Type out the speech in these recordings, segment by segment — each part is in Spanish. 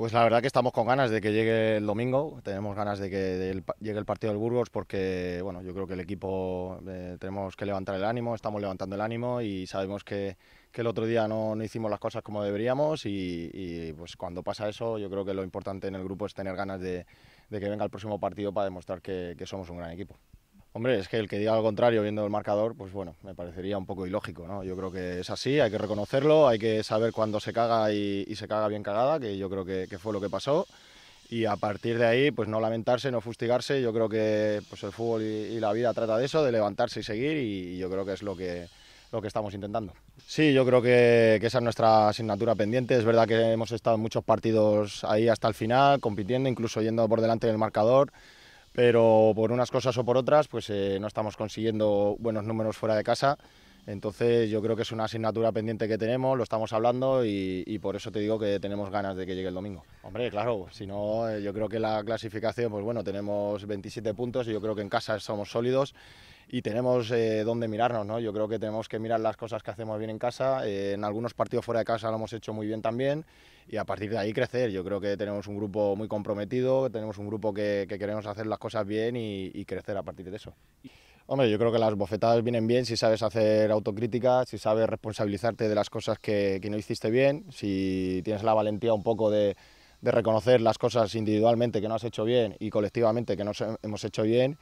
Pues la verdad que estamos con ganas de que llegue el domingo, tenemos ganas de que llegue el partido del Burgos porque bueno, yo creo que el equipo eh, tenemos que levantar el ánimo, estamos levantando el ánimo y sabemos que, el otro día no, hicimos las cosas como deberíamos y, pues cuando pasa eso yo creo que lo importante en el grupo es tener ganas de, que venga el próximo partido para demostrar que somos un gran equipo. Hombre, es que el que diga lo contrario viendo el marcador, pues bueno, me parecería un poco ilógico, ¿no? Yo creo que es así, hay que reconocerlo, hay que saber cuándo se caga y, se caga bien cagada, que yo creo que, fue lo que pasó. Y a partir de ahí, pues no lamentarse, no fustigarse. Yo creo que pues el fútbol y, la vida trata de eso, de levantarse y seguir, y, yo creo que es lo que, lo que estamos intentando. Sí, yo creo que, que, esa es nuestra asignatura pendiente. Es verdad que hemos estado en muchos partidos ahí hasta el final, compitiendo, incluso yendo por delante del marcador pero por unas cosas o por otras, pues eh, no estamos consiguiendo buenos números fuera de casa entonces yo creo que es una asignatura pendiente que tenemos, lo estamos hablando y, por eso te digo que tenemos ganas de que llegue el domingo. Hombre, claro, si no, eh, yo creo que la clasificación, pues bueno, tenemos 27 puntos y yo creo que en casa somos sólidos y tenemos eh, donde mirarnos, ¿no? Yo creo que tenemos que mirar las cosas que hacemos bien en casa, eh, en algunos partidos fuera de casa lo hemos hecho muy bien también y a partir de ahí crecer. Yo creo que tenemos un grupo muy comprometido, tenemos un grupo que, queremos hacer las cosas bien y crecer a partir de eso. Hombre, yo creo que las bofetadas vienen bien si sabes hacer autocrítica, si sabes responsabilizarte de las cosas que, no hiciste bien, si tienes la valentía un poco de, reconocer las cosas individualmente que no has hecho bien y colectivamente que no hemos hecho bien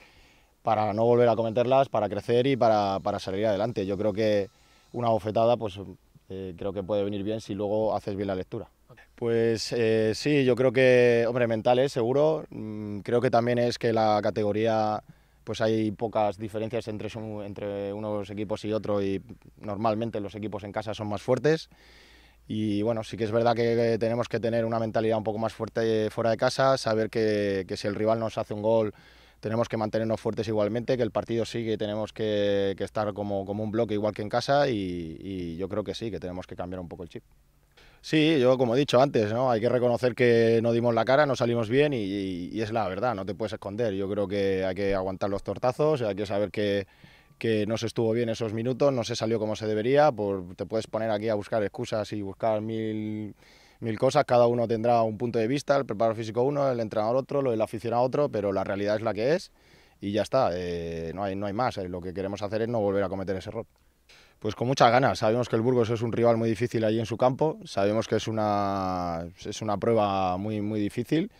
para no volver a cometerlas, para crecer y para, salir adelante. Yo creo que una bofetada pues, eh, creo que puede venir bien si luego haces bien la lectura. Pues eh, sí, yo creo que, hombre, mental es seguro. Mm, creo que también es que la categoría pues hay pocas diferencias entre, entre unos equipos y otro y normalmente los equipos en casa son más fuertes. Y bueno, sí que es verdad que tenemos que tener una mentalidad un poco más fuerte fuera de casa, saber que, si el rival nos hace un gol tenemos que mantenernos fuertes igualmente, que el partido sigue tenemos que, estar como, un bloque igual que en casa y yo creo que sí, que tenemos que cambiar un poco el chip. Sí, yo como he dicho antes, ¿no? hay que reconocer que no dimos la cara, no salimos bien y, es la verdad, no te puedes esconder. Yo creo que hay que aguantar los tortazos, hay que saber que, no se estuvo bien esos minutos, no se salió como se debería, por, te puedes poner aquí a buscar excusas y buscar mil, mil cosas, cada uno tendrá un punto de vista, el preparo físico uno, el entrenador otro, el aficionado otro, pero la realidad es la que es y ya está, eh, no, hay, no hay más, eh, lo que queremos hacer es no volver a cometer ese error pues con muchas ganas. Sabemos que el Burgos es un rival muy difícil allí en su campo, sabemos que es una, es una prueba muy, muy difícil,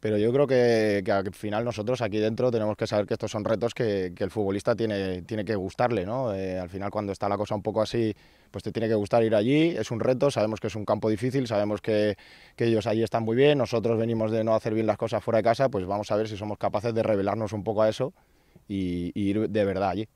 pero yo creo que, al final nosotros aquí dentro tenemos que saber que estos son retos que, el futbolista tiene, tiene que gustarle. ¿no? Eh, al final cuando está la cosa un poco así, pues te tiene que gustar ir allí, es un reto, sabemos que es un campo difícil, sabemos que, ellos allí están muy bien, nosotros venimos de no hacer bien las cosas fuera de casa, pues vamos a ver si somos capaces de revelarnos un poco a eso y ir de verdad allí.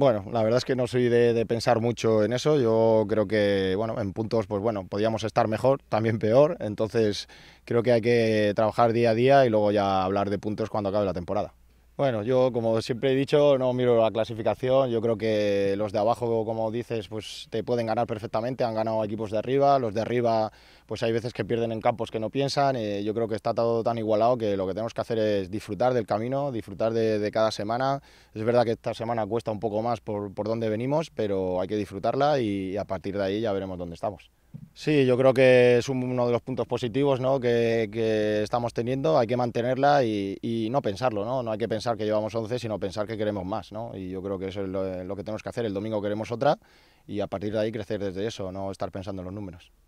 Bueno, la verdad es que no soy de, pensar mucho en eso. Yo creo que, bueno, en puntos, pues bueno, podíamos estar mejor, también peor. Entonces, creo que hay que trabajar día a día y luego ya hablar de puntos cuando acabe la temporada. Bueno, yo como siempre he dicho, no miro la clasificación, yo creo que los de abajo, como dices, pues te pueden ganar perfectamente, han ganado equipos de arriba, los de arriba pues hay veces que pierden en campos que no piensan, eh, yo creo que está todo tan igualado que lo que tenemos que hacer es disfrutar del camino, disfrutar de, cada semana, es verdad que esta semana cuesta un poco más por, por dónde venimos, pero hay que disfrutarla y a partir de ahí ya veremos dónde estamos. Sí, yo creo que es uno de los puntos positivos ¿no? que, estamos teniendo. Hay que mantenerla y, no pensarlo, ¿no? No hay que pensar que llevamos 11, sino pensar que queremos más, ¿no? Y yo creo que eso es lo que tenemos que hacer. El domingo queremos otra y a partir de ahí crecer desde eso, no estar pensando en los números.